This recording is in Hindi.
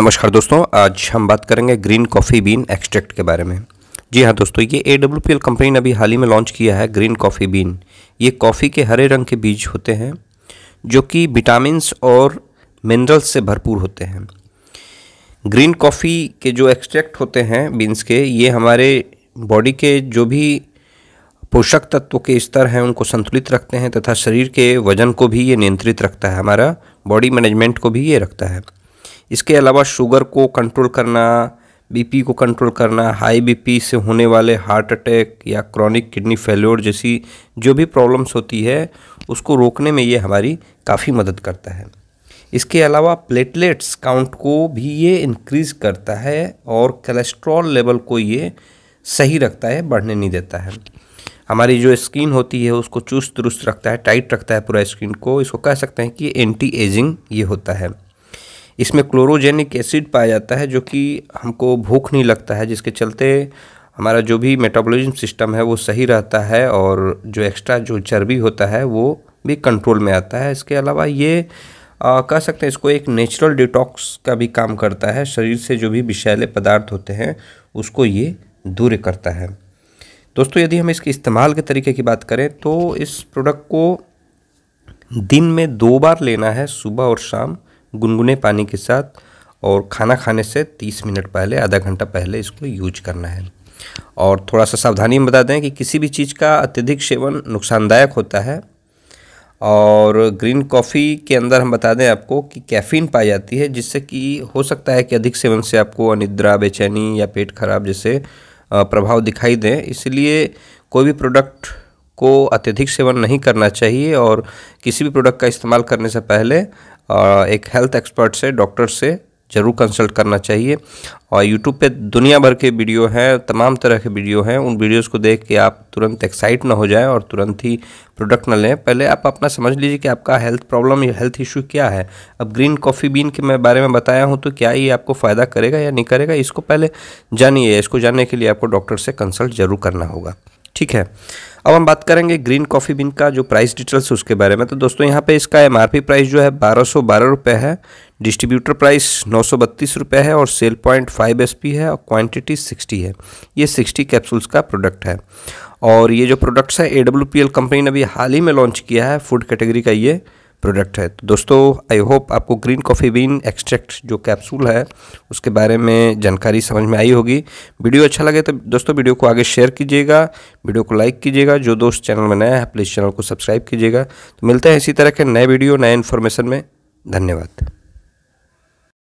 नमस्कार दोस्तों आज हम बात करेंगे ग्रीन कॉफ़ी बीन एक्सट्रैक्ट के बारे में जी हाँ दोस्तों ये ए पी एल कंपनी ने अभी हाल ही में लॉन्च किया है ग्रीन कॉफ़ी बीन ये कॉफ़ी के हरे रंग के बीज होते हैं जो कि विटामिनस और मिनरल्स से भरपूर होते हैं ग्रीन कॉफ़ी के जो एक्सट्रैक्ट होते हैं बीन्स के ये हमारे बॉडी के जो भी पोषक तत्व के स्तर हैं उनको संतुलित रखते हैं तथा शरीर के वजन को भी ये नियंत्रित रखता है हमारा बॉडी मैनेजमेंट को भी ये रखता है इसके अलावा शुगर को कंट्रोल करना बीपी को कंट्रोल करना हाई बीपी से होने वाले हार्ट अटैक या क्रॉनिक किडनी फेल्योर जैसी जो भी प्रॉब्लम्स होती है उसको रोकने में ये हमारी काफ़ी मदद करता है इसके अलावा प्लेटलेट्स काउंट को भी ये इंक्रीज़ करता है और कोलेस्ट्रॉल लेवल को ये सही रखता है बढ़ने नहीं देता है हमारी जो स्किन होती है उसको चुस्त दुरुस्त रखता है टाइट रखता है पूरा स्किन को इसको कह सकते हैं कि एंटी एजिंग ये होता है इसमें क्लोरोजेनिक एसिड पाया जाता है जो कि हमको भूख नहीं लगता है जिसके चलते हमारा जो भी मेटाबॉलिज्म सिस्टम है वो सही रहता है और जो एक्स्ट्रा जो चर्बी होता है वो भी कंट्रोल में आता है इसके अलावा ये आ, कह सकते हैं इसको एक नेचुरल डिटॉक्स का भी काम करता है शरीर से जो भी विषैले पदार्थ होते हैं उसको ये दूर करता है दोस्तों यदि हम इसके इस्तेमाल के तरीके की बात करें तो इस प्रोडक्ट को दिन में दो बार लेना है सुबह और शाम गुनगुने पानी के साथ और खाना खाने से 30 मिनट पहले आधा घंटा पहले इसको यूज करना है और थोड़ा सा सावधानी में बता दें कि किसी भी चीज़ का अत्यधिक सेवन नुकसानदायक होता है और ग्रीन कॉफ़ी के अंदर हम बता दें आपको कि कैफ़ीन पाई जाती है जिससे कि हो सकता है कि अधिक सेवन से आपको अनिद्रा बेचैनी या पेट खराब जैसे प्रभाव दिखाई दें इसलिए कोई भी प्रोडक्ट को अत्यधिक सेवन नहीं करना चाहिए और किसी भी प्रोडक्ट का इस्तेमाल करने से पहले एक हेल्थ एक्सपर्ट से डॉक्टर से ज़रूर कंसल्ट करना चाहिए और यूट्यूब पे दुनिया भर के वीडियो हैं तमाम तरह के वीडियो हैं उन वीडियोस को देख के आप तुरंत एक्साइट ना हो जाए और तुरंत ही प्रोडक्ट ना लें पहले आप अपना समझ लीजिए कि आपका हेल्थ प्रॉब्लम या हेल्थ इशू क्या है अब ग्रीन कॉफ़ी बीन के मैं बारे में बताया हूँ तो क्या ये आपको फ़ायदा करेगा या नहीं करेगा इसको पहले जानिए इसको जानने के लिए आपको डॉक्टर से कंसल्ट ज़रूर करना होगा ठीक है अब हम बात करेंगे ग्रीन कॉफ़ी बिन का जो प्राइस डिटेल्स उसके बारे में तो दोस्तों यहाँ पे इसका एमआरपी प्राइस जो है बारह सौ बारह रुपये है डिस्ट्रीब्यूटर प्राइस नौ सौ बत्तीस रुपये है और सेल पॉइंट फाइव एस है और क्वांटिटी सिक्सटी है ये सिक्सटी कैप्सूल्स का प्रोडक्ट है और ये जो प्रोडक्ट्स है ए कंपनी ने अभी हाल ही में लॉन्च किया है फूड कैटेगरी का ये प्रोडक्ट है तो दोस्तों आई होप आपको ग्रीन कॉफ़ी बीन एक्सट्रैक्ट जो कैप्सूल है उसके बारे में जानकारी समझ में आई होगी वीडियो अच्छा लगे तो दोस्तों वीडियो को आगे शेयर कीजिएगा वीडियो को लाइक कीजिएगा जो दोस्त चैनल में नया है प्लीज़ चैनल को सब्सक्राइब कीजिएगा तो मिलते हैं इसी तरह के नए वीडियो नए इन्फॉर्मेशन में धन्यवाद